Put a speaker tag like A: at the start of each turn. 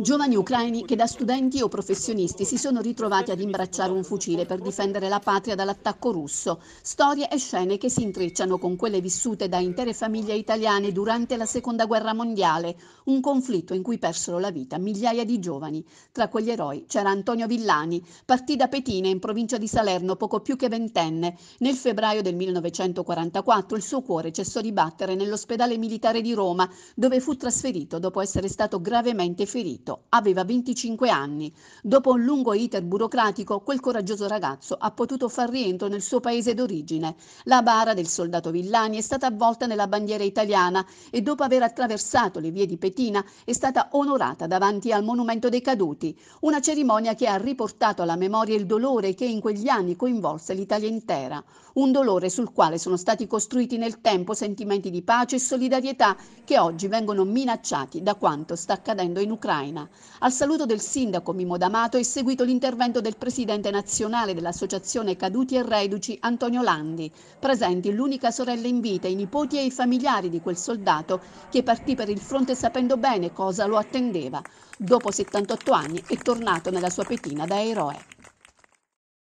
A: giovani ucraini che da studenti o professionisti si sono ritrovati ad imbracciare un fucile per difendere la patria dall'attacco russo, storie e scene che si intrecciano con quelle vissute da intere famiglie italiane durante la Seconda Guerra Mondiale, un conflitto in cui persero la vita migliaia di giovani. Tra quegli eroi c'era Antonio Villani, partì da Petina in provincia di Salerno poco più che ventenne. Nel febbraio del 1944 il suo cuore cessò di battere nell'ospedale militare di Roma, dove fu trasferito dopo essere stato gravemente ferito Benedetto. Aveva 25 anni. Dopo un lungo iter burocratico, quel coraggioso ragazzo ha potuto far rientro nel suo paese d'origine. La bara del soldato Villani è stata avvolta nella bandiera italiana e dopo aver attraversato le vie di Petina è stata onorata davanti al Monumento dei Caduti, una cerimonia che ha riportato alla memoria il dolore che in quegli anni coinvolse l'Italia intera, un dolore sul quale sono stati costruiti nel tempo sentimenti di pace e solidarietà che oggi vengono minacciati da quanto sta accadendo in Ucraina. Ucraina. Al saluto del sindaco Mimo D'Amato è seguito l'intervento del presidente nazionale dell'associazione Caduti e Reduci Antonio Landi, presenti l'unica sorella in vita, i nipoti e i familiari di quel soldato che partì per il fronte sapendo bene cosa lo attendeva. Dopo 78 anni è tornato nella sua petina da eroe.